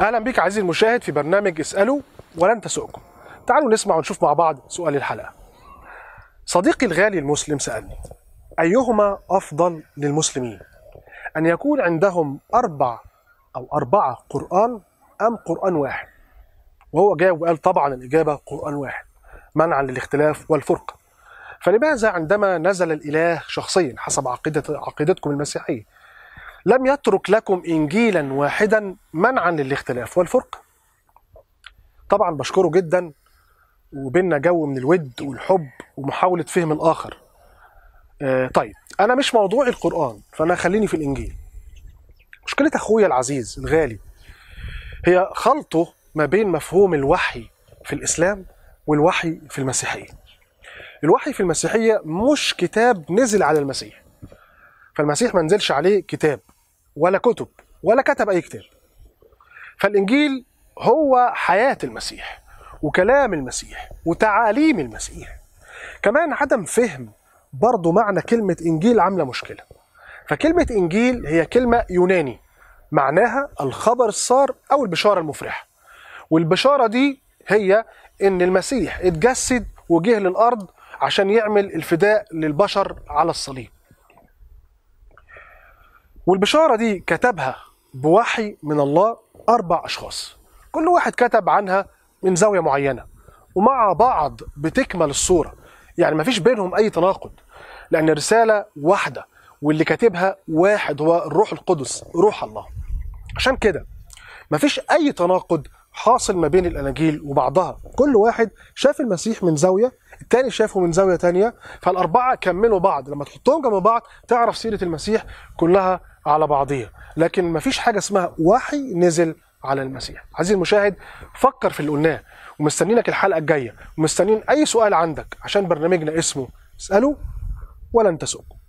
اهلا بيك عزيزي المشاهد في برنامج اساله ولن تسؤكم تعالوا نسمع ونشوف مع بعض سؤال الحلقه صديقي الغالي المسلم سالني ايهما افضل للمسلمين ان يكون عندهم اربع او اربعه قران ام قران واحد وهو جاوب وقال طبعا الاجابه قران واحد منعا للاختلاف والفرقه فلماذا عندما نزل الاله شخصيا حسب عقيده عقيدتكم المسيحيه لم يترك لكم إنجيلا واحدا منعا للاختلاف والفرقة طبعا بشكره جدا وبيننا جو من الود والحب ومحاولة فهم الآخر آه طيب أنا مش موضوع القرآن فأنا خليني في الإنجيل مشكلة أخويا العزيز الغالي هي خلطه ما بين مفهوم الوحي في الإسلام والوحي في المسيحية الوحي في المسيحية مش كتاب نزل على المسيح فالمسيح ما نزلش عليه كتاب ولا كتب ولا كتب أي كتاب فالإنجيل هو حياة المسيح وكلام المسيح وتعاليم المسيح كمان عدم فهم برضو معنى كلمة إنجيل عاملة مشكلة فكلمة إنجيل هي كلمة يوناني معناها الخبر السار أو البشارة المفرحة والبشارة دي هي إن المسيح اتجسد وجه للأرض عشان يعمل الفداء للبشر على الصليب والبشاره دي كتبها بوحي من الله اربع اشخاص كل واحد كتب عنها من زاويه معينه ومع بعض بتكمل الصوره يعني ما فيش بينهم اي تناقض لان الرساله واحده واللي كاتبها واحد هو الروح القدس روح الله عشان كده ما فيش اي تناقض حاصل ما بين الاناجيل وبعضها كل واحد شاف المسيح من زاويه التاني شافه من زاويه تانية فالاربعه كملوا بعض لما تحطهم جنب بعض تعرف سيره المسيح كلها على بعضيها لكن ما فيش حاجه اسمها وحي نزل على المسيح عزيزي المشاهد فكر في اللي قلناه ومستنينك الحلقه الجايه ومستنين اي سؤال عندك عشان برنامجنا اسمه اساله ولن تسؤكم